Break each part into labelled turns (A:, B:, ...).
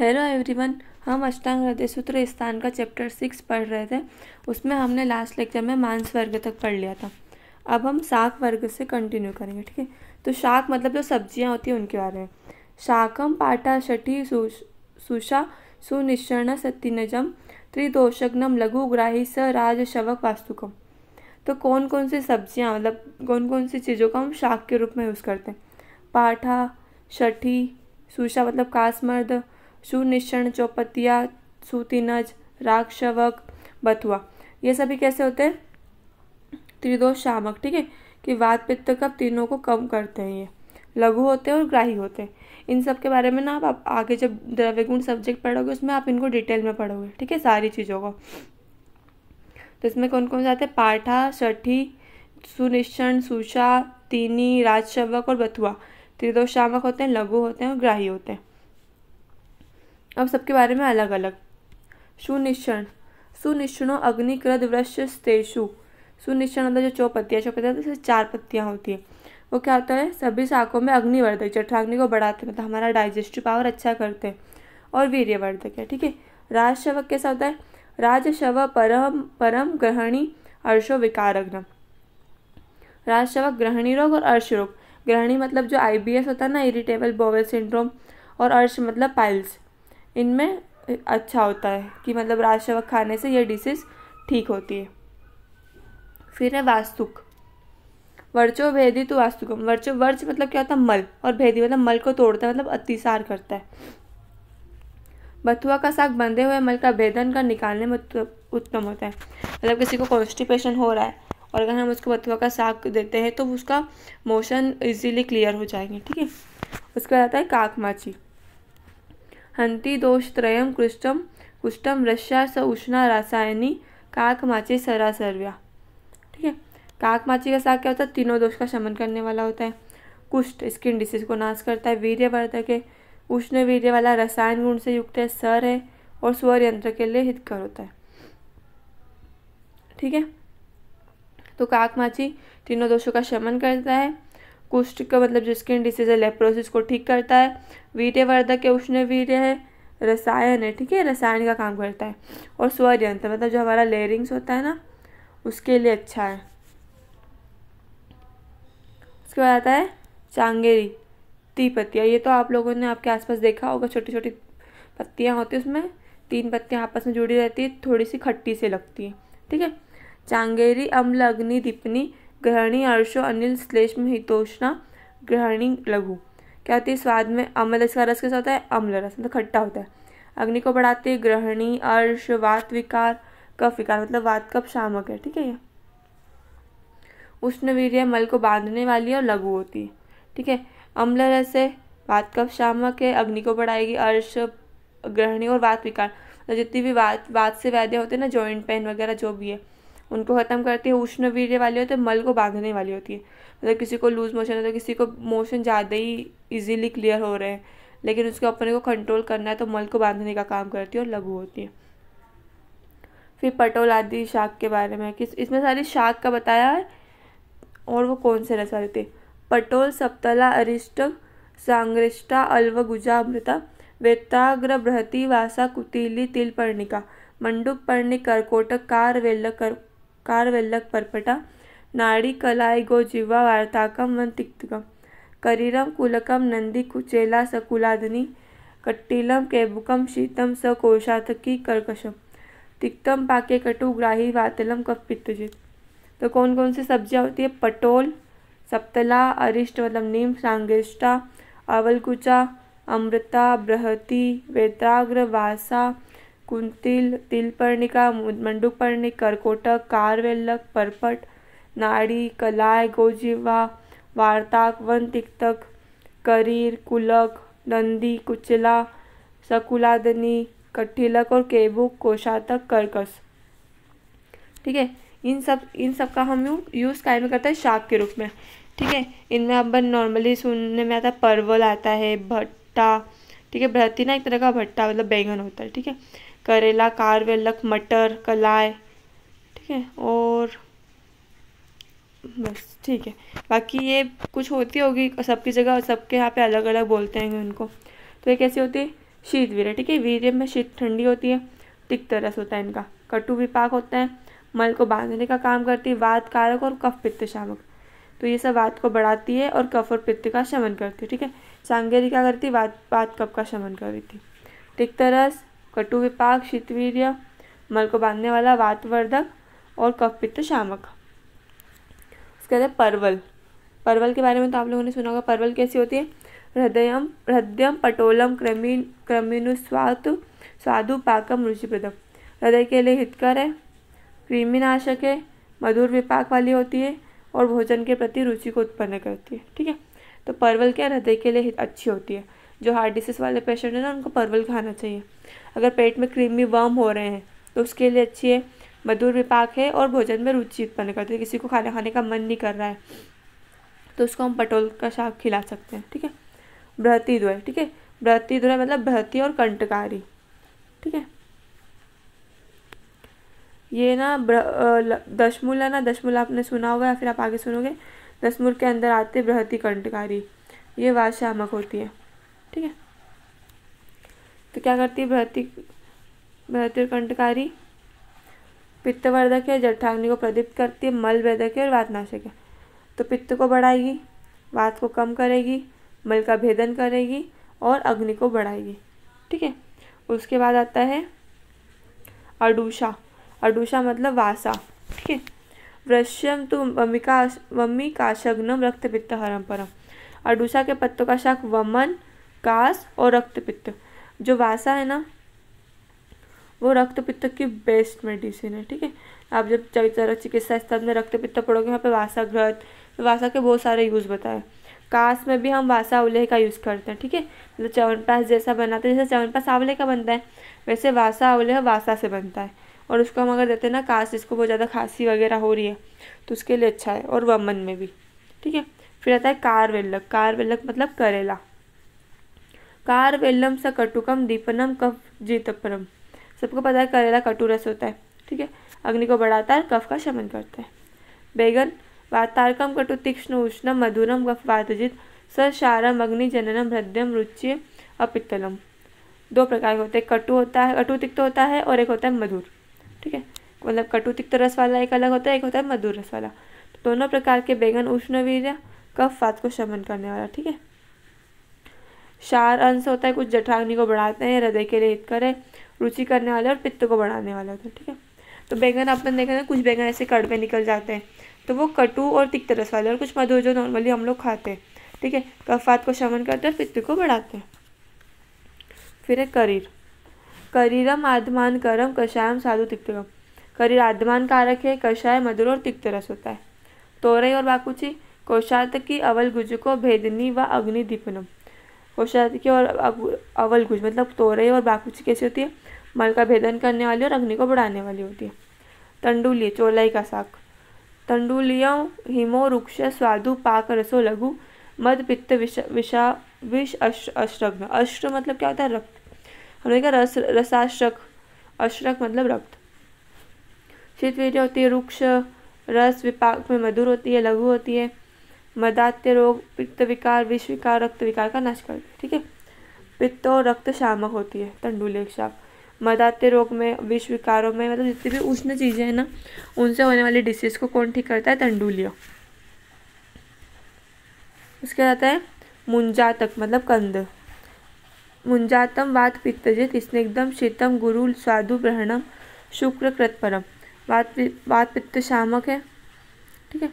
A: Hello everyone हम अष्टांग हृदय सूत्र स्थान का चैप्टर सिक्स पढ़ रहे थे उसमें हमने लास्ट लेक्चर में मांस वर्ग तक पढ़ लिया था अब हम शाक वर्ग से कंटिन्यू करेंगे ठीक है तो शाक मतलब जो सब्जियां होती हैं उनके बारे में शाकम पाटा शठी सुषा सुनिश्चरण सत्यनजम त्रिदोषग्नम लघुग्राही स राज शवक वास्तुकम तो कौन कौन सी सब्जियां मतलब कौन कौन सी चीज़ों का हम शाक के रूप में यूज़ करते हैं पाठा शठी सुषा मतलब कासमर्द सुनिश्चण चौपतिया सुतिनज राक्षवक बथुआ ये सभी कैसे होते हैं त्रिदोष शामक ठीक है कि वात पित्त कब तीनों को कम करते हैं ये लघु होते हैं और ग्राही होते हैं इन सब के बारे में ना आप आगे जब द्रव्य गुण सब्जेक्ट पढ़ोगे उसमें आप इनको डिटेल में पढ़ोगे ठीक है सारी चीज़ों को तो इसमें कौन कौन से आते हैं पाठा सठी सुनिश्चण सुषा तीनी राजशवक और बथुआ त्रिदोष शामक होते हैं लघु होते हैं और ग्राही होते हैं अब सबके बारे में अलग अलग सुनिश्चण सुनिश्चणो अग्निकृत वृक्ष स्तेशु सुनिश्चण मतलब जो चौपत्तियाँ चौपत्तियाँ जैसे तो चार पत्तियाँ होती है वो क्या होता है सभी शाखों में अग्निवर्धक जठराग्नि को बढ़ाते हैं मतलब हमारा डाइजेस्टिव पावर अच्छा करते हैं और वीर्यवर्धक है ठीक है राजशवक कैसा होता है राजशव परम परम ग्रहणी अर्शो विकारग्न राजशवक ग्रहणी रोग और अर्श रोग ग्रहणी मतलब जो आईबीएस होता है ना इरिटेबल बोवेल सिंड्रोम और अर्श मतलब पाइल्स इनमें अच्छा होता है कि मतलब रात शवक खाने से यह डिशेज ठीक होती है फिर है वास्तुक वर्चो भेदी तो वास्तुकम वर्चो वर्च मतलब क्या होता है मल और भेदी मतलब मल को तोड़ता है मतलब अतिसार करता है बथुआ का साग बंधे हुए मल का भेदन कर निकालने में उत्तम होता है मतलब किसी को कॉन्स्टिपेशन हो रहा है और अगर हम उसको बथुआ का साग देते हैं तो उसका मोशन इजीली क्लियर हो जाएंगे ठीक है उसके बाद आता है काकमाची हन्तिदोषत्रयं कृष्टम कुष्टम रस्या स उष्णा रासायनी काक माची सरा सर्व्या ठीक है काक माची का साग क्या होता है तीनों दोष का शमन करने वाला होता है कुष्ठ स्किन डिसीज को नाश करता है वीर्यवर्धक है उष्ण वीर्य वाला रसायन गुण से युक्त है सर है और स्वर यंत्र के लिए हितकर होता है ठीक है तो काक माची तीनों दोषों का शमन करता है कुष्ठ का मतलब जो स्किन डिसीज है लेप्रोसिस को ठीक करता है वीर्यवर्धक है उष्ण वीर्य है रसायन है ठीक है रसायन का काम करता है और स्वर्यंत्र मतलब जो हमारा लेयरिंग्स होता है ना उसके लिए अच्छा है उसके बाद आता है चांगेरी ती पत्तियाँ ये तो आप लोगों ने आपके आसपास देखा होगा छोटी छोटी पत्तियाँ होती है उसमें तीन पत्तियाँ आपस में जुड़ी रहती है थोड़ी सी खट्टी से लगती है ठीक है चांगेरी अम्ल अग्नि दीपनी ग्रहणी अर्शो अनिल श्लेष्म हितोष्णा ग्रहणी लघु क्या होती है स्वाद में अम्ल इसका रस कैसा होता है अम्ल रस मतलब खट्टा होता है अग्नि को बढ़ाते ग्रहणी अर्श वात विकार कफ विकार मतलब वात कफ शामक है ठीक है ये उष्ण वीर्य मल को बांधने वाली और लघु होती है ठीक है अम्ल रस है वात कफ शामक है अग्नि को बढ़ाएगी अर्श ग्रहणी और वात विकार जितनी भी वात वात से वैद्य होते हैं ना जॉइंट पेन वगैरह जो भी है उनको ख़त्म करती है उष्ण वीर्य वाली होती है मल को बांधने वाली होती है मतलब किसी को लूज़ मोशन होता है तो किसी को मोशन ज़्यादा ही इजीली क्लियर हो रहे हैं लेकिन उसके अपने को कंट्रोल करना है तो मल को बांधने का काम करती है और लघु होती है फिर पटोल आदि शाक के बारे में किस इसमें सारी शाक का बताया है और वो कौन से रस वाले थे पटोल सप्तला अरिष्ट सांग्रिष्टा अल्वगुजा अमृता वेताग्र बृहति वासा कुतीली तिल पर्णिका मंडूक पर्णिक कोटक कार कर वेल्लक पर्पटा नाड़ी कलाई गो जिह्वा वार्ताकम वन तिक्तकम करीरम कुलकम नंदी कुचेला सकुलादनी कट्टीलम केबुकम शीतम सकोशातकी कर्कशम तिक्तम पाके कटु ग्राही वातलम कपित्तजित तो कौन कौन सी सब्जियाँ होती है पटोल सप्तला अरिष्ट मतलब नीम सांगेष्टा अवलकुचा अमृता बृहती वेत्राग्र वासा कुंतिल तिलपर्णिका मंडूपर्णिक कर्कोटक कारवेल्लक परपट नाडी कलाय गोजीवा वार्ताक वन तिक्तक करीर कुलक नंदी कुचला सकुलादनी कठिलक और केबुक कोशातक कर्कस ठीक है इन सब इन सब का हम यूज़ काय में करते हैं शाक के रूप में ठीक है इनमें अपन नॉर्मली सुनने में आता है परवल आता है भट्टा ठीक है भर्ती ना एक तरह का भट्टा मतलब बैंगन होता है ठीक है करेला कारवेलक मटर कलाई ठीक है और बस ठीक है बाकी ये कुछ होती होगी सबकी जगह सबके यहाँ पे अलग अलग बोलते हैं उनको तो ये कैसी होती है शीत वीर ठीक है वीर में शीत ठंडी होती है तिक्त रस होता है इनका कटु विपाक होता है मल को बांधने का काम करती है वात कारक और कफ पित्त शामक तो ये सब वात को बढ़ाती है और कफ और पित्त का शमन करती है ठीक है सांगेरी क्या करती वात वात कफ का शमन करती तिक्त रस कटु विपाक शीतवीर मल को बांधने वाला वातवर्धक और कफपित्त शामक उसके बाद परवल परवल के बारे में तो आप लोगों ने सुना होगा परवल कैसी होती है हृदयम हृदयम पटोलम क्रमीन क्रमीनुस्वातु स्वादु पाकम रुचिप्रदम हृदय के लिए हितकर है कृमिनाशक है मधुर विपाक वाली होती है और भोजन के प्रति रुचि को उत्पन्न करती है ठीक है तो परवल क्या हृदय के लिए अच्छी होती है जो हार्ट डिसीज़ वाले पेशेंट हैं ना उनको परवल खाना चाहिए अगर पेट में क्रीमी वर्म हो रहे हैं तो उसके लिए अच्छी है मधुर विपाक है और भोजन में रुचि उत्पन्न करती है किसी को खाना खाने का मन नहीं कर रहा है तो उसको हम पटोल का शाक खिला सकते हैं ठीक है बृहती द्वय ठीक है बृहती द्वय मतलब बृहती और कंटकारी ठीक है ये ना दशमूल है ना दशमूल आपने सुना होगा या फिर आप आगे सुनोगे दशमूल के अंदर आते बृहती कंटकारी ये वाशामक होती है ठीक है तो क्या करती है बृहति बृहतिरकंठकारी पित्तवर्धक है जठाग्नि को प्रदीप्त करती है मल भेदक है और वातनाशक है तो पित्त को बढ़ाएगी वात को कम करेगी मल का भेदन करेगी और अग्नि को बढ़ाएगी ठीक है उसके बाद आता है अडूषा अडूषा मतलब वासा ठीक है वृश्यम तो वमिका वमिकाशग्नम रक्त पित्त हरम परम अडूषा के पत्तों का शक वमन कास और रक्त पित्त जो वासा है ना वो रक्त पित्त की बेस्ट मेडिसिन है ठीक है आप जब चरित्र चिकित्सा स्थल में रक्त पित्त पढ़ोगे वहाँ पे वासा ग्रहत तो वासा के बहुत सारे यूज़ बताए कास में भी हम वासा उल्हे का यूज़ करते हैं ठीक है मतलब तो पास जैसा बनाते हैं जैसे पास आंवले का बनता है वैसे वासा उल्हे वासा से बनता है और उसको हम अगर देते हैं ना कास जिसको बहुत ज़्यादा खांसी वगैरह हो रही है तो उसके लिए अच्छा है और वमन में भी ठीक है फिर आता है कार वेल्लक कार वेल्लक मतलब करेला कार वेल्लम स कटुकम दीपनम कफ जीतपरम सबको पता है करेला कटु रस होता है ठीक है अग्नि को बढ़ाता है कफ का शमन करता है बैगन वातारकम कटु तीक्ष्ण उष्णम मधुरम कफ वातजित सशारम अग्नि जननम हृदयम रुचि अपितलम दो प्रकार के होते हैं कटु होता है कटु तिक्त होता है और एक होता है मधुर ठीक है मतलब कटु तिक्त रस वाला एक अलग होता है एक होता है मधुर रस वाला तो दोनों प्रकार के बैगन वीर कफ वात को शमन करने वाला ठीक है शार अंश होता है कुछ जठाग्नि को बढ़ाते हैं हृदय के लिए हित करें रुचि करने वाले और पित्त को बढ़ाने वाला होता है ठीक है तो बैंगन अपन देखा ना कुछ बैंगन ऐसे कड़वे निकल जाते हैं तो वो कटु और तिक्त रस वाले और कुछ मधु जो नॉर्मली हम लोग खाते हैं ठीक है कफात को शमन करते हैं और पित्त को बढ़ाते हैं फिर है करीर करीरम आधमान करम कषायम साधु तिक्तरम करीर आधमान कारक है कषाय मधुर और तिक्त रस होता है तोरई और बाकुची कोशात की अवल गुज को भेदनी व अग्नि दीपनम होशाती की और अवल गुज मतलब तोरई और बाकुची कैसी होती है मल का भेदन करने वाली और अग्नि को बढ़ाने वाली होती है तंडुली चोलाई का साग तंडुलियों हिमो रुक्ष स्वादु पाक रसो लघु मद पित्त विषा विषा विष अश्रग्न अश्र मतलब क्या होता है रक्त हमने कहा रस रसाश्रक अश्रक मतलब रक्त शीत होती है रुक्ष रस विपाक में मधुर होती है लघु होती है मदात्य रोग पित्त विकार विष विकार रक्त विकार का नाश कर ठीक है पित्त और रक्त शामक होती है तंडुलेक्षाप मदात्य रोग में विष विकारों में मतलब जितनी भी उष्ण चीज़ें हैं ना उनसे होने वाली डिसीज को कौन ठीक करता है तंडुलिया उसके आता है मुंजातक मतलब कंद मुंजातम वात पित्तजित तिसने एकदम शीतम गुरु साधु ग्रहणम शुक्र कृतपरम वात वात पित्त शामक है ठीक है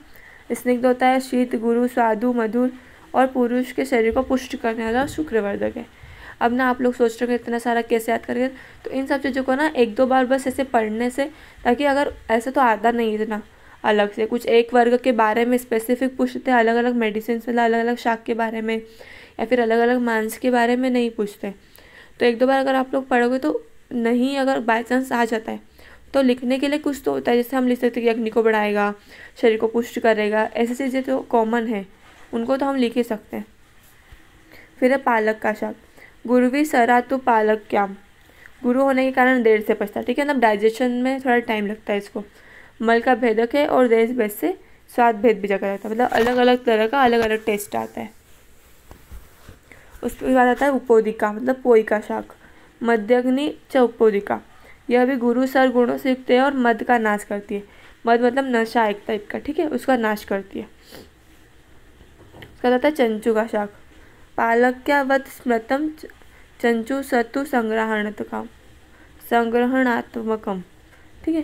A: स्निग्ध होता है शीत गुरु स्वादु मधुर और पुरुष के शरीर को पुष्ट करने वाला शुक्रवर्धक है अब ना आप लोग सोच रहे हो इतना सारा कैसे याद करके तो इन सब चीज़ों को ना एक दो बार बस ऐसे पढ़ने से ताकि अगर ऐसे तो आता नहीं इतना अलग से कुछ एक वर्ग के बारे में स्पेसिफिक पूछते हैं अलग अलग मेडिसिन मतलब अलग अलग शाक के बारे में या फिर अलग अलग मांस के बारे में नहीं पूछते तो एक दो बार अगर आप लोग पढ़ोगे तो नहीं अगर बाई चांस आ जाता है तो लिखने के लिए कुछ तो होता है जैसे हम लिख सकते हैं कि अग्नि को बढ़ाएगा शरीर को पुष्ट करेगा ऐसी चीज़ें तो कॉमन है उनको तो हम लिख ही सकते हैं फिर है पालक का शाक गुरुवी सरा तो पालक क्या गुरु होने के कारण देर से पचता है ठीक है ना डाइजेशन में थोड़ा टाइम लगता है इसको मल का भेदक है और देश भेद से स्वाद भेद भी जगह जाता है मतलब अलग अलग तरह का अलग अलग टेस्ट आता है उसके बाद आता है उपोदिका मतलब पोई का शाक मध्यग्नि च उपोदिका यह भी गुरु सर गुणों से युक्त है और मद का नाश करती है मद मतलब नशा एक टाइप का ठीक है उसका नाश करती है उसका रहता है चंचू का शाख वत स्मृतम चंचु सतु संग्रहणत्म संग्रहणात्मकम ठीक है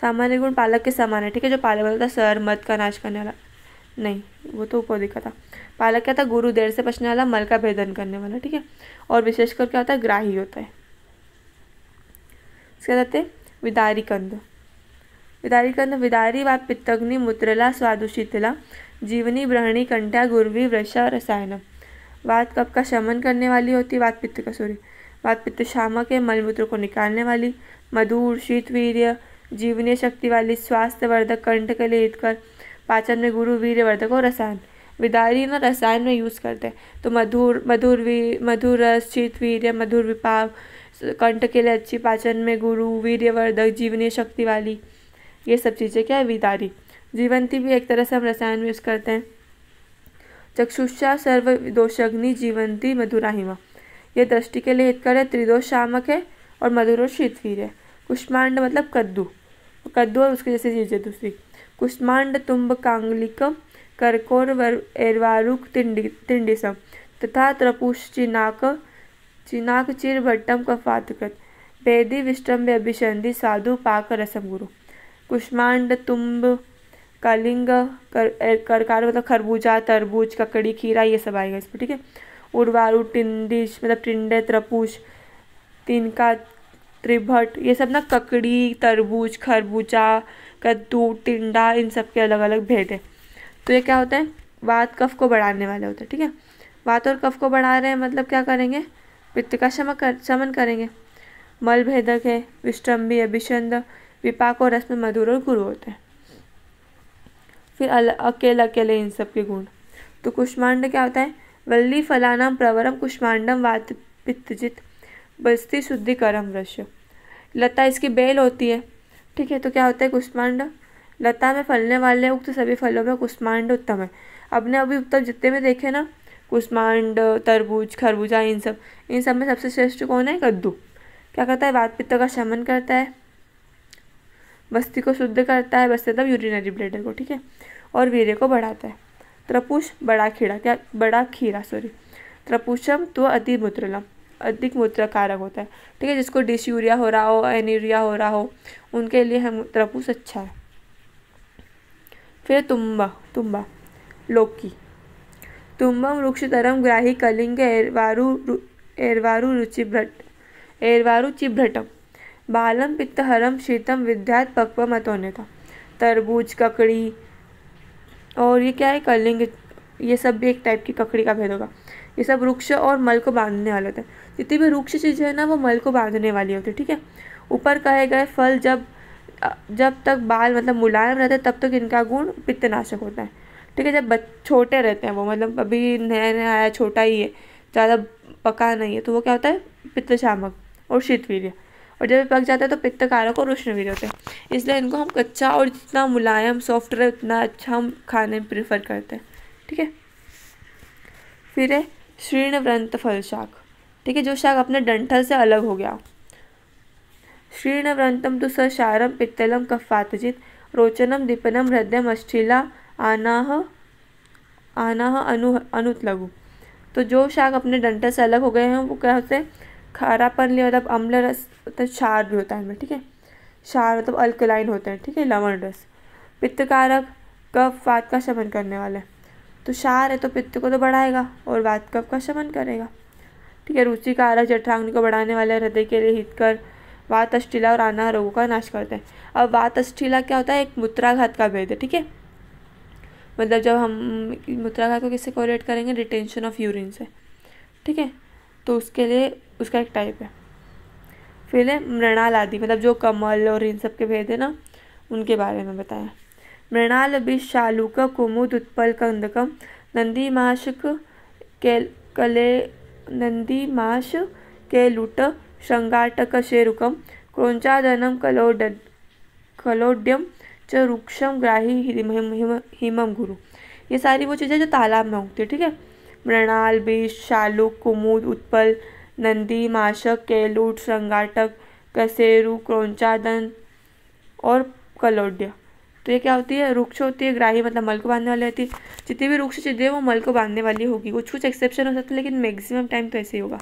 A: सामान्य गुण पालक के समान है ठीक है जो पालक बोलता सर मत का नाश करने वाला नहीं वो तो ऊपर दिखा था पालक क्या था गुरु देर से बचने वाला मल का भेदन करने वाला ठीक है और विशेषकर क्या होता है ग्राही होता है इसके कहते हैं विदारी कंद विदारी कंद विदारी वा पित्तग्नि मुत्रला स्वादुशीतला जीवनी ब्रहणी कंठा गुरवी वृषा रसायन वात कप का शमन करने वाली होती वात पित्त का सूर्य वात पित्त शामा के मलमूत्र को निकालने वाली मधुर शीतवीर्य जीवनीय शक्ति वाली स्वास्थ्य वर्धक कंठ के लिए कर पाचन में गुरु वर्धक और रसायन विदारी ना रसायन में यूज़ करते हैं तो मधुर मधुर वी मधुर रस शीतवीर्य मधुर विपाव कंठ के लिए अच्छी पाचन में गुरु वीर्यवर्धक जीवनी शक्ति वाली ये सब चीज़ें क्या है विदारी जीवंती भी एक तरह से हम रसायन में यूज करते हैं चक्षुषा सर्व दोषग्नि जीवंती मधुराहिमा यह दृष्टि के लिए हितकर है त्रिदोष शामक है और मधुरो शीतवीर है कुष्मांड मतलब कद्दू कद्दू और उसके जैसी चीज़ें दूसरी कुष्मांड तुम्ब कांगलिकम करकोर वर एरवारुक तिंडी तिंडिसम तथा चिनाक चिनाक చినాకు చీరబట్టం కఫాతకత్ भेदि विष्टम्य अभिषंधि साधु पाक रसम गुरु कुष्मांड तुम्ब कलिंग कर, करकार मतलब खरबूजा तरबूज ककड़ी खीरा ये सब आएगा इसमें ठीक है उर्वारू टिंडिश मतलब टिंडे त्रपुष तिनका त्रिभट ये सब ना ककड़ी तरबूज खरबूजा कद्दू टिंडा इन सब के अलग अलग भेद है तो ये क्या होता है वात कफ को बढ़ाने वाले होते हैं ठीक है वात और कफ को बढ़ा रहे हैं मतलब क्या करेंगे पित्त का शमन कर शमन करेंगे मल भेदक है विष्टम्बी अभिषंद विपाक और रस में मधुर और गुरु होते हैं फिर अकेले अकेले इन सब के गुण तो कुष्मांड क्या होता है वल्ली फलानाम प्रवरम कुष्मांडम वात पित्तजित बस्ती शुद्धिकरम वृश्य लता इसकी बेल होती है ठीक है तो क्या होता है कुष्मांड लता में फलने वाले उक्त सभी फलों में कुष्मांड उत्तम है अपने अभी उत्तम जितने में देखे ना कुष्मांड तरबूज खरबूजा इन सब इन सब में सबसे श्रेष्ठ कौन है कद्दू क्या करता है वात पित्त का शमन करता है बस्ती को शुद्ध करता है बस्ती मतलब यूरिनरी ब्लेडर को ठीक है और वीर्य को बढ़ाता है त्रपुष बड़ा खीरा क्या बड़ा खीरा सॉरी त्रपुषम तो अधिक मूत्रलम अधिक मूत्र कारक होता है ठीक है जिसको डिश यूरिया हो रहा हो यूरिया हो रहा हो उनके लिए हम त्रपुष अच्छा है फिर तुम्बा तुम्बा लौकी तुम्बं वृक्षतरं ग्राहि कलिङ्ग एर्वारु एर्वारु रुचिभ्रट् एर्वारुचिभ्रटं बालं पित्तहरम शीतम विद्यात पक्वम अतोन्यता तरबूज ककड़ी और ये क्या है कलिंग ये सब भी एक टाइप की ककड़ी का भेद होगा ये सब वृक्ष और मल को बांधने वाले थे जितनी भी वृक्ष चीज़ें हैं ना वो मल को बांधने वाली होती है ठीक है ऊपर कहे गए फल जब जब तक बाल मतलब मुलायम रहते तब तक इनका गुण पित्तनाशक होता है ठीक है जब बच छोटे रहते हैं वो मतलब अभी नया नया आया छोटा ही है ज़्यादा पका नहीं है तो वो क्या होता है पित्तशामक और शीतवीर्य और जब पक जाता है तो पित्तकारक और उष्णवीर्य होते हैं इसलिए इनको हम कच्चा और जितना मुलायम सॉफ्ट रहे उतना अच्छा हम खाने में प्रेफर करते हैं ठीक है फिर है श्रीणव्रंत फल शाक ठीक है जो शाक अपने डंठल से अलग हो गया श्रीणव्रंतम तो सशारम पित्तलम कफातजित रोचनम दीपनम हृदय अश्चिला आनाह आनाह अनु अनुत लघु तो जो शाक अपने डंठल से अलग हो गए हैं वो क्या होते हैं खारापन लिए मतलब अम्ल रस मतलब क्षार भी होता है हमें ठीक है क्षार मतलब अल्कलाइन होते हैं ठीक है लवण रस पित्तकारक कफ वात का शमन करने वाले तो क्षार है तो पित्त को तो बढ़ाएगा और वात कफ का शमन करेगा ठीक है रुचि कारक जठराग्नि को बढ़ाने वाले हृदय के लिए हितकर वात अष्टिला और आना रोगों का नाश करते हैं अब वात अष्टिला क्या होता है एक मूत्राघात का भेद है ठीक है मतलब जब हम मूत्राघात को किससे कोरिलेट करेंगे रिटेंशन ऑफ यूरिन से ठीक है तो उसके लिए उसका एक टाइप है फिर है मृणाल आदि मतलब जो कमल और इन सब के भेद है ना उनके बारे में बताया मृणाल बिशालुक कुमुद उत्पल कंदकम नंदी माशक के कले नंदी माश के लुट श्रृंगाटक शेरुकम क्रोंचादनम कलोड कलोड्यम च रुक्षम ग्राही हिम, हिम, हिमम गुरु ये सारी वो चीज़ें जो तालाब में उगती है ठीक है मृणाल बीज शालुक कुमुद उत्पल नंदी माशक केलूट संगाटक कसेरु क्रोंचादन और कलोड्या तो ये क्या होती है वृक्ष होती है ग्राही मतलब मल को बांधने वाली होती है जितनी भी वृक्ष चीज़ें वो मल को बांधने वाली होगी कुछ कुछ एक्सेप्शन हो सकता है लेकिन मैक्सिमम टाइम तो ऐसे ही होगा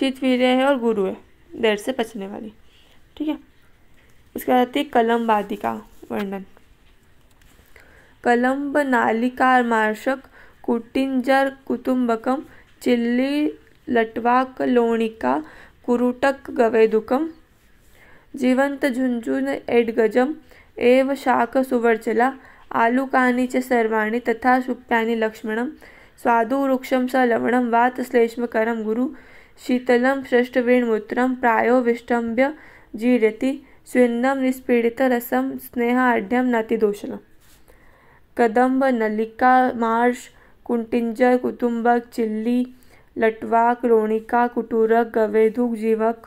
A: शीत है और गुरु है देर से पचने वाली ठीक है उसके बाद आती है का वर्णन कलम्ब नालिका मार्शक कुटिंजर कुतुंबकम चिल्ली लटवाक लोणिका कुरुटक गवेदुकम जिवंत झुंझुन एडगजम एव शाक सुवर्चला आलुकानि च सर्वाणि तथा शुप्यानि स्वादु स्वादुवृक्षं स लवणं वातश्लेष्मकरं गुरु शीतलं श्रेष्ठवीणमूत्रं प्रायो विष्टम्भ्य जीर्यति रसम निष्पीडितरसं स्नेहाढ्यं नतिदोषण कदम्ब नलिका मार्श कुंटिंजर कुटुंबक चिल्ली लटवाक रोणिका कुटूरक गवेधुक जीवक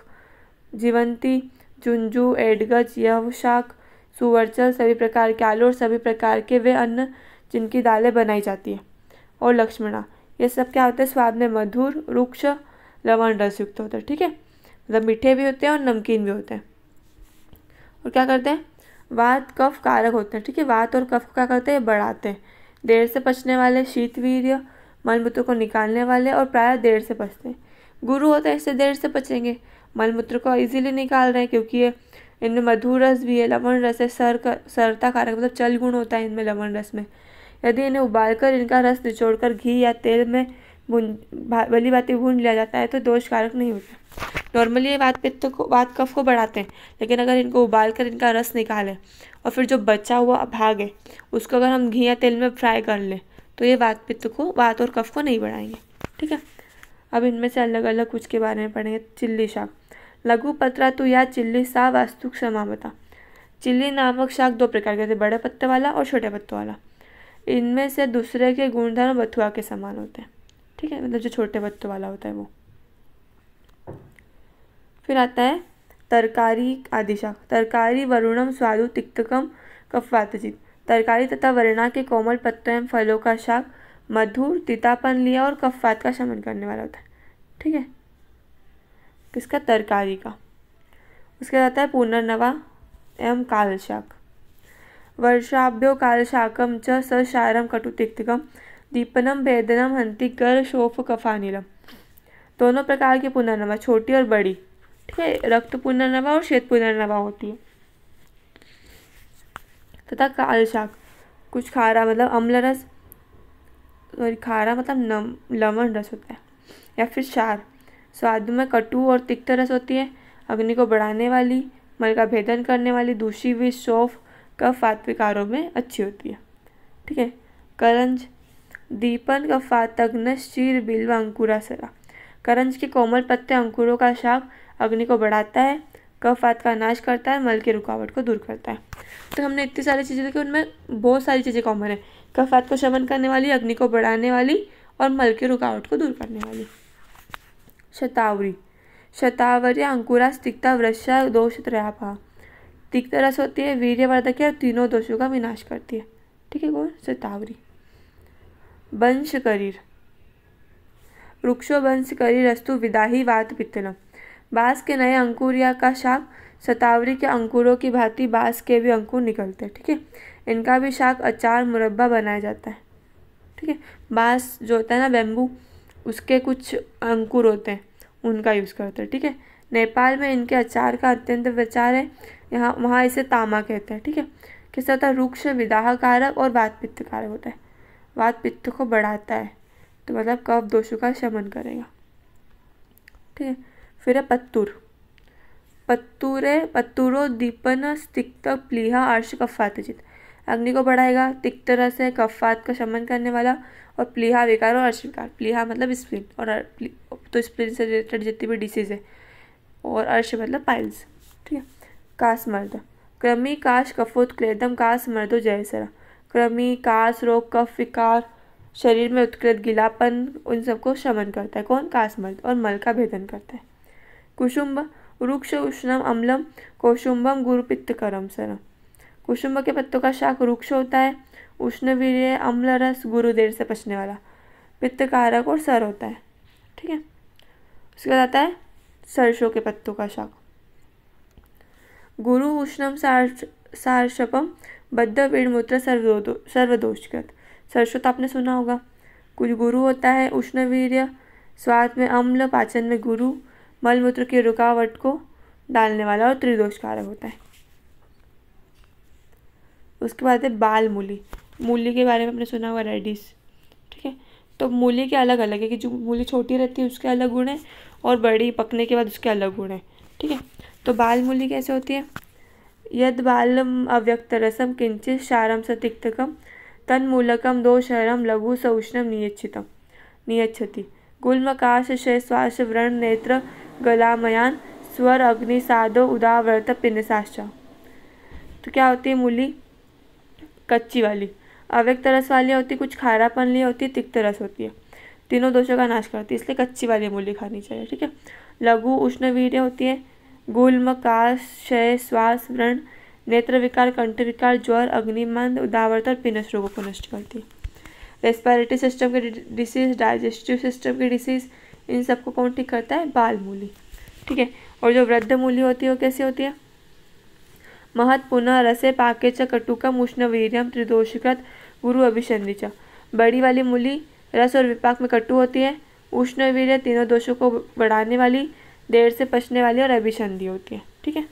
A: जीवंती झुंझू एडगज यवशाक सुवर्चल सभी प्रकार के आलू और सभी प्रकार के वे अन्न जिनकी दालें बनाई जाती हैं और लक्ष्मणा ये सब क्या होते हैं स्वाद में मधुर रुक्ष लवण रसयुक्त होता है ठीक है मतलब मीठे भी होते हैं और नमकीन भी होते हैं और क्या करते हैं वात कफ कारक होते हैं ठीक है वात और कफ क्या करते हैं बढ़ाते हैं देर से पचने वाले शीतवीर्य मलमूत्र को निकालने वाले और प्राय देर से पचते हैं गुरु होते हैं इससे देर से पचेंगे मलमूत्र को ईजिली निकाल रहे हैं क्योंकि ये इनमें मधुर रस भी है लवण रस है सर का सरता कारक मतलब चल गुण होता है इनमें लवण रस में यदि इन्हें उबालकर इनका रस निचोड़कर घी या तेल में भून भली भाती भून लिया जाता है तो दोष कारक नहीं होता नॉर्मली ये वात पित्त तो को वात कफ को बढ़ाते हैं लेकिन अगर इनको उबाल कर इनका रस निकालें और फिर जो बचा हुआ भाग है उसको अगर हम घी या तेल में फ्राई कर लें तो ये वात पित्त तो को वात और कफ को नहीं बढ़ाएंगे ठीक है अब इनमें से अलग अलग कुछ के बारे में पढ़ेंगे चिल्ली शाक लघु पत्रा तो या चिल्ली सा वास्तु क्षमावता चिल्ली नामक शाक दो प्रकार के होते बड़े पत्ते वाला और छोटे पत्तों वाला इनमें से दूसरे के गुणधर्म बथुआ के समान होते हैं ठीक है मतलब जो छोटे पत्तों वाला होता है वो फिर आता है तरकारी आदिशा तरकारी वरुणम स्वादु तिक्तकम कफवातजित तरकारी तथा वर्णा के कोमल पत्तों एवं फलों का शाक मधुर तितापन लिया और कफवात का शमन करने वाला होता है ठीक है किसका तरकारी का उसके बाद आता है पुनर्नवा एवं कालशाक वर्षाभ्यो कालशाकम च सशारम तिक्तकम दीपनम भेदनम हंति कर शोफ कफानीलम दोनों प्रकार की पुनर्नवा छोटी और बड़ी है रक्त पुनर्नवा और श्वेत पुनर्नवा होती है तथा काल शाक कुछ खारा मतलब अम्ल रस सॉरी खारा मतलब नम लमन रस होता है या फिर शार स्वाद में कटु और तिक्त रस होती है अग्नि को बढ़ाने वाली मल का भेदन करने वाली दूषी भी शोफ कफ फात्विकारों में अच्छी होती है ठीक है करंज दीपन कफ तग्न शीर बिल्व अंकुरा सरा करंज के कोमल पत्ते अंकुरों का शाक अग्नि को बढ़ाता है कफात का नाश करता है मल की रुकावट को दूर करता है तो हमने इतनी सारी चीज़ें देखी उनमें बहुत सारी चीज़ें कॉमन है कफात को शमन करने वाली अग्नि को बढ़ाने वाली और मल की रुकावट को दूर करने वाली शतावरी शतावरी अंकुरा तिक्ता वृक्षा दोष त्रयापा तिक्त रस होती है वीर्यवर्धक है और तीनों दोषों का विनाश करती है ठीक है कौन शतावरी वंश करीर वृक्षो वंश करीर अस्तु विदाही वात पित्तलम बाँस के नए अंकुर या का शाख सतावरी के अंकुरों की भांति बाँस के भी अंकुर निकलते हैं ठीक है ठीके? इनका भी शाख अचार मुरब्बा बनाया जाता है ठीक है बाँस जो होता है ना बेम्बू उसके कुछ अंकुर होते हैं उनका यूज़ करते हैं ठीक है ठीके? नेपाल में इनके अचार का अत्यंत प्रचार है यहाँ वहाँ इसे तामा कहते हैं ठीक है किस तरह रुक्ष विदाहकारक और वात पित्तकारक होता है वात पित्त को बढ़ाता है तो मतलब कब दोषों का शमन करेगा ठीक है फिर है पत्तूर पत्तूरे पत्तूरो दीपन तिक्त प्लीहा आर्ष कफात जित अग्नि को बढ़ाएगा तिक्त रस है कफात का शमन करने वाला और प्लीहा विकार और अर्शविकार प्लीहा मतलब स्प्लिन और तो स्प्लिन से रिलेटेड जितनी भी डिसीज है और अर्श मतलब पाइल्स ठीक है कास मर्द क्रमी काश कफोत क्रेदम कास मर्दो जयसरा क्रमी कास रोग कफ विकार शरीर में उत्कृत गिलापन उन सबको शमन करता है कौन कास मर्द और मल का भेदन करता है कुशुम्ब वृक्ष उष्णम अम्लम कौशुम्बम गुरुपित्तकरम सर कुशुम्ब के पत्तों का शाक वृक्ष होता है उष्ण वीर अम्ल रस गुरुदेर से पचने वाला पित्त कारक और सर होता है ठीक है उसके बाद आता है सरसों के पत्तों का शाक गुरु उष्णम सार्ष बद्ध वीणमूत्र सर्वदो सर्वदोषगत सरसों तो आपने सुना होगा कुछ गुरु होता है उष्ण वीर स्वाद में अम्ल पाचन में गुरु मलमूत्र की रुकावट को डालने वाला और त्रिदोषकारक होता है उसके बाद है बाल मूली मूली के बारे में आपने सुना हुआ रेडिस ठीक है तो मूली के अलग अलग है कि जो मूली छोटी रहती है उसके अलग गुण हैं और बड़ी पकने के बाद उसके अलग गुण हैं ठीक है तो बाल मूली कैसे होती है यद बालम अव्यक्त रसम किंचित शारम स तिक्तकम दो शरम लघु सऊष्णम नियच्छितम नियच्छति व्रण नेत्र गलामयान स्वर अग्नि साधो उदावर्त पिनसाश तो क्या होती है मूली कच्ची वाली अव्यक्त रस वाली होती कुछ खारापन ली होती तिक्त रस होती है तीनों दोषों का नाश करती है इसलिए कच्ची वाली मूली खानी चाहिए ठीक है लघु उष्णवीर्य होती है गुल्म काश क्षय श्वास व्रण नेत्र विकार कंठ विकार ज्वर अग्निमंद उदावर्त और पिनस रोगों को नष्ट करती है रेस्पायरेटरी सिस्टम के डिसीज डाइजेस्टिव सिस्टम की डिसीज़ इन सबको कौन ठीक करता है बाल मूली ठीक है और जो वृद्ध मूली होती है वो कैसी होती है महत्वपूर्ण रसे पाके च कटुकम उष्ण वीरियम त्रिदोषिकृत गुरु अभिसंधि च बड़ी वाली मूली रस और विपाक में कटु होती है उष्ण वीर तीनों दोषों को बढ़ाने वाली देर से पचने वाली और अभिसंधि होती है ठीक है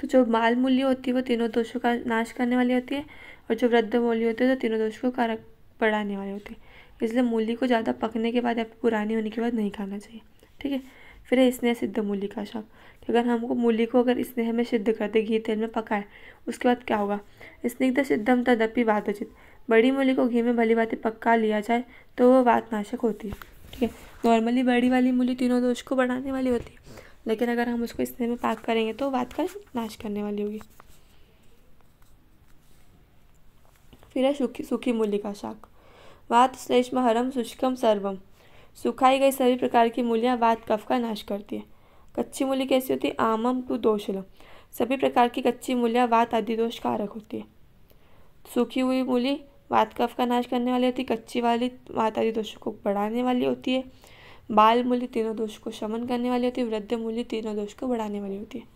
A: तो जो माल मूल्य होती है वो तीनों दोषों का नाश करने वाली होती है और जो वृद्ध मूल्य होती है तो तीनों दोषों को कारक बढ़ाने वाली होती है इसलिए मूली को ज़्यादा पकने के बाद या पुरानी होने के बाद नहीं खाना चाहिए ठीक है फिर है स्नेह सिद्ध मूली का शाप तो अगर हमको मूली को अगर स्नेह में सिद्ध कर दे घी तेल में पकाए उसके बाद क्या होगा स्निग्ध सिद्धम तदपि वातचित बड़ी मूली को घी में भली बातें पक्का लिया जाए तो वो वातनाशक होती है ठीक है नॉर्मली बड़ी वाली मूली तीनों दोष को बढ़ाने वाली होती है लेकिन अगर हम उसको इस में पैक करेंगे तो कर नाश करने वाली होगी फिर है सूखी सूखी मूली का शाक वात श्लेष्म हरम शुष्कम सर्वम सुखाई गई सभी प्रकार की मूलियाँ वात कफ का नाश करती है कच्ची मूली कैसी होती है आमम टू दोषलम सभी प्रकार की कच्ची मूलियाँ वात आदि दोष कारक होती है सूखी हुई मूली वात कफ का नाश करने वाली होती है कच्ची वाली वात आदि दोषों को बढ़ाने वाली होती है बाल मूल्य तीनों दोष को शमन करने वाली होती है वृद्ध मूल्य तीनों दोष को बढ़ाने वाली होती है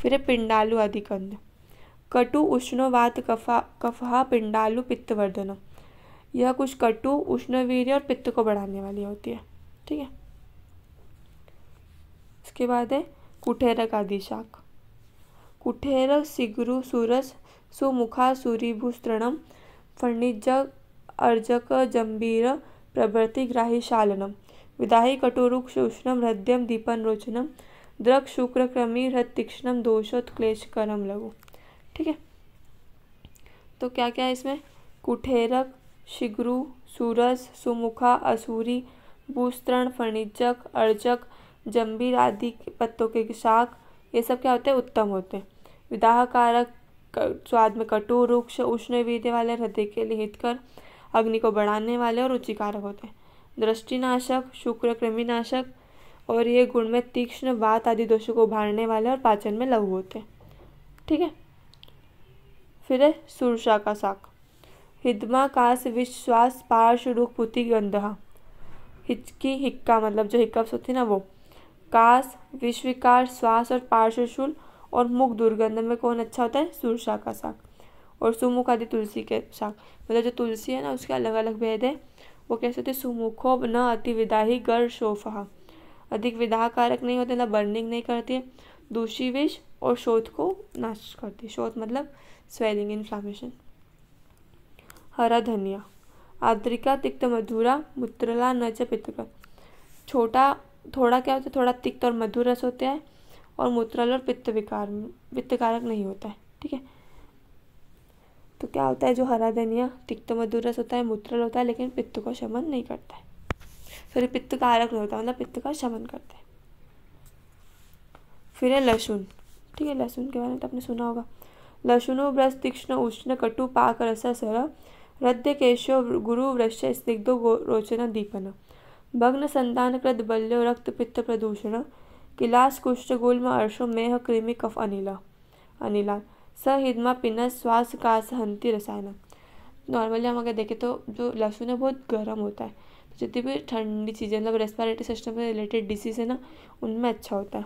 A: फिर है पिंडालु आदि कंद कटु उष्णवात कफा कफहा पिंडालु पित्तवर्धन यह कुछ कटु उष्णवीर्य और पित्त को बढ़ाने वाली होती है ठीक है इसके बाद है कुठेरक आदि शाख कुठेरक सिगुरु सूरस सुमुखा सूरीभूस्तृणम फणिज अर्जक जम्बीर प्रभृति ग्राही शालनम विदाही कटुरुक्ष उष्णम हृदयम दीपन रोचनम द्रक शुक्र क्रमी हृद तीक्ष्णम दोषोत क्लेश करम लघु ठीक है तो क्या क्या है इसमें कुठेरक शिग्रु सूरज सुमुखा असूरी भूस्तरण फणिजक अर्जक जम्बीर आदि पत्तों के शाख ये सब क्या होते हैं उत्तम होते हैं विदाहकारक स्वाद में कटु रुक्ष उष्ण वीर्य वाले हृदय के लिए हितकर अग्नि को बढ़ाने वाले और रुचिकारक होते हैं दृष्टिनाशक शुक्र कृमिनाशक और ये गुण में तीक्ष्ण वात आदि दोषों को उभारने वाले और पाचन में लघु होते हैं ठीक है फिर है सुरसा का साक हिदमा कास विश्वास पार्श रुख पुति गंधहा हिचकी हिक्का मतलब जो हिकअप्स होती है ना वो कास विश्विकार श्वास और पार्श्वशूल और मुख दुर्गंध में कौन अच्छा होता है सुरसा का साग और सुमुख आदि तुलसी के साग मतलब जो तुलसी है ना उसके अलग अलग भेद है वो कैसे थे सुमुखो न अति विदाही गर शोफा अधिक विदाह कारक नहीं होते ना बर्निंग नहीं करती दूषी विष और शोध को नाश करती शोध मतलब स्वेलिंग इन्फ्लामेशन हरा धनिया आद्रिका तिक्त मधुरा मूत्रला न च पितक छोटा थोड़ा क्या होता है थोड़ा तिक्त और मधुर रस होता है और मूत्रल और पित्त विकार पित्त कारक नहीं होता है ठीक है तो क्या होता है जो हरा धनिया तिक्त मधुरस होता है मूत्रल होता है लेकिन पित्त को शमन नहीं करता है सॉरी पित्त का आरक होता है मतलब पित्त का शमन करता है फिर है लहसुन ठीक है लहसुन के बारे में तो आपने सुना होगा लहसुनो ब्रस तीक्ष्ण उष्ण कटु पाक रस सर हृदय केशो गुरु वृक्ष स्निग्धो रोचन दीपन भग्न संतान कृत बल्यो रक्त पित्त प्रदूषण किलास कुष्ठ गोल में अर्शो मेह कृमि कफ अनिला अनिला सहित हिदमा पिना श्वास का सहंती रसायन नॉर्मली हम अगर देखें तो जो लहसुन है बहुत गर्म होता है जितनी भी ठंडी चीज़ें मतलब रेस्पिरेटरी सिस्टम से रिलेटेड डिसीज़ है ना उनमें अच्छा होता है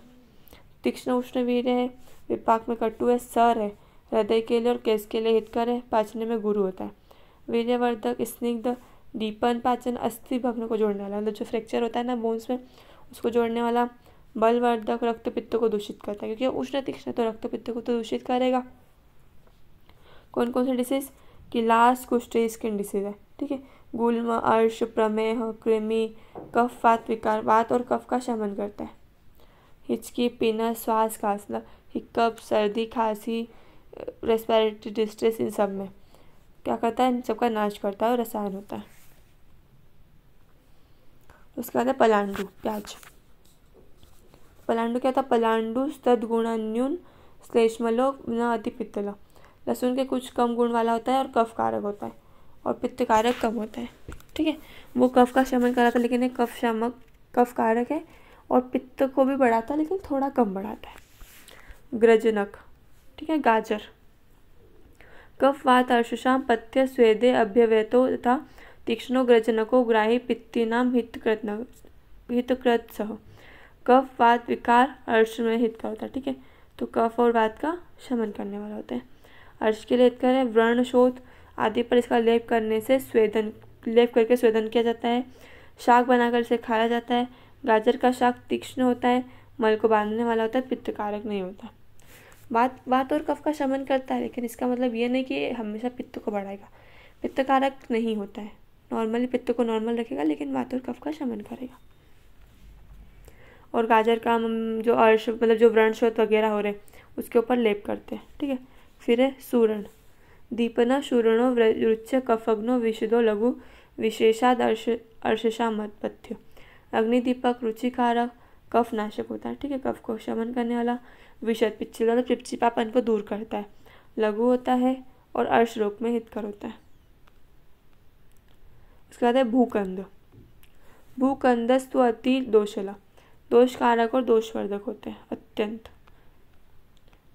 A: तीक्ष्ण उष्ण वीर है विपाक में कट्टु है सर है हृदय के लिए और केस के लिए हितकर है पाचने में गुरु होता है वीर्यवर्धक स्निग्ध दीपन पाचन अस्थि भग्न को जोड़ने वाला मतलब जो फ्रैक्चर होता है ना बोन्स में उसको जोड़ने वाला बलवर्धक रक्त पित्त को दूषित करता है क्योंकि उष्ण तीक्ष्ण तो रक्त पित्त को तो दूषित करेगा कौन कौन से डिसीज़ कि लास्ट कुष्ठरी स्किन डिसीज़ है ठीक है गुलम अर्श प्रमेह कृमि कफ वात विकार वात और कफ का शमन करता है हिचकी पीना श्वास खांसना हिकअप सर्दी खांसी रेस्पिरेटरी डिस्ट्रेस इन सब में क्या करता है इन सबका नाश करता है और रसायन होता है उसके बाद है पलांडू प्याज पलांडू क्या था पलांडू सदगुणान्यून श्लेष्मलो न अति पित्तला लहसुन के कुछ कम गुण वाला होता है और कफ कारक होता है और पित्त कारक कम होता है ठीक है वो कफ का शमन कराता है लेकिन कफ शमक कफ कारक है और पित्त को भी बढ़ाता है लेकिन थोड़ा कम बढ़ाता है ग्रजनक ठीक है गाजर कफ वात अर्शुषाम पथ्य स्वेदे अभ्यवेतो तथा तीक्ष्णो ग्रजनको ग्राही नाम हितकृत हितकृत सह कफ वात विकार अर्श में हित का होता है ठीक है तो कफ और वात का शमन करने वाला होता है अर्श के लिए करें व्रण शोध आदि पर इसका लेप करने से स्वेदन लेप करके स्वेदन किया जाता है शाक बनाकर इसे खाया जाता है गाजर का शाक तीक्ष्ण होता है मल को बांधने वाला होता है पित्तकारक नहीं होता बात बात और कफ का शमन करता है लेकिन इसका मतलब ये नहीं कि हमेशा पित्त को बढ़ाएगा पित्तकारक नहीं होता है नॉर्मली पित्त को नॉर्मल रखेगा लेकिन बात और कफ का शमन करेगा और गाजर का हम जो अर्श मतलब जो व्रण शोध वगैरह हो रहे हैं उसके ऊपर लेप करते हैं ठीक है फिर है सूरण दीपना सूरणो रुच्च कफग्नो विशुदो लघु विशेषाद अर्श अर्शसामपथ्य अग्निदीपक रुचिकारक कफ नाशक होता है ठीक है कफ को शमन करने वाला विषद पिछले तो चिपचिपापन को दूर करता है लघु होता है और अर्श रोग में हितकर होता है उसके बाद है भूकंद भूकंदस्तु अति दोषला दोष कारक और दोषवर्धक होते हैं अत्यंत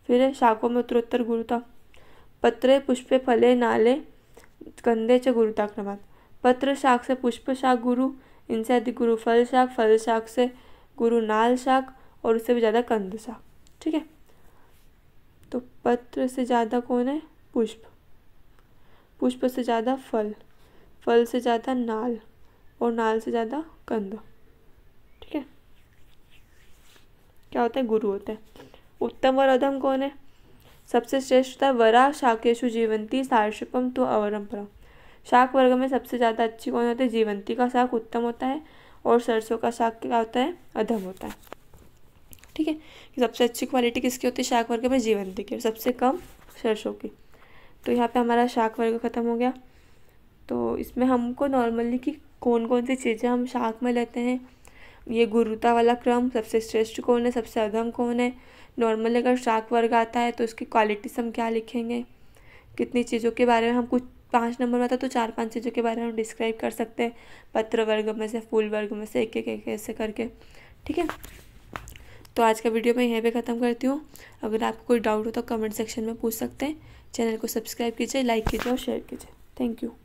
A: फिर शाखों में उत्तरोत्तर गुरुता पत्रे पुष्पे फले नाले कंधे च गुरुता क्रमात पत्र शाख से पुष्प शाख गुरु इनसे अधिक गुरु फल शाख फल शाख से गुरु नाल शाख और उससे भी ज़्यादा कंध शाख ठीक है तो पत्र से ज़्यादा कौन है पुष्प पुष्प से ज़्यादा फल फल से ज़्यादा नाल और नाल से ज़्यादा कंध ठीक है क्या होता है गुरु होता है उत्तम और अधम कौन है सबसे श्रेष्ठता वरा शाकेशु जीवंती सार्षपम तो अवरम्परा शाक वर्ग में सबसे ज़्यादा अच्छी कौन होती है जीवंती का शाक उत्तम होता है और सरसों का शाक क्या होता है अधम होता है ठीक है सबसे अच्छी क्वालिटी किसकी होती है शाक वर्ग में जीवंती की सबसे कम सरसों की तो यहाँ पे हमारा शाक वर्ग ख़त्म हो गया तो इसमें हमको नॉर्मली कि कौन कौन सी चीज़ें हम शाक में लेते हैं ये गुरुता वाला क्रम सबसे श्रेष्ठ कौन है सबसे अधम कौन है नॉर्मल अगर शार्क वर्ग आता है तो उसकी क्वालिटीज़ हम क्या लिखेंगे कितनी चीज़ों के बारे में हम कुछ पाँच नंबर में आता तो चार पांच चीज़ों के बारे में हम डिस्क्राइब कर सकते हैं पत्र वर्ग में से फूल वर्ग में से एक एक एक ऐसे करके ठीक है तो आज का वीडियो मैं यहीं पे ख़त्म करती हूँ अगर आपको कोई डाउट हो तो कमेंट सेक्शन में पूछ सकते हैं चैनल को सब्सक्राइब कीजिए लाइक कीजिए और शेयर कीजिए थैंक यू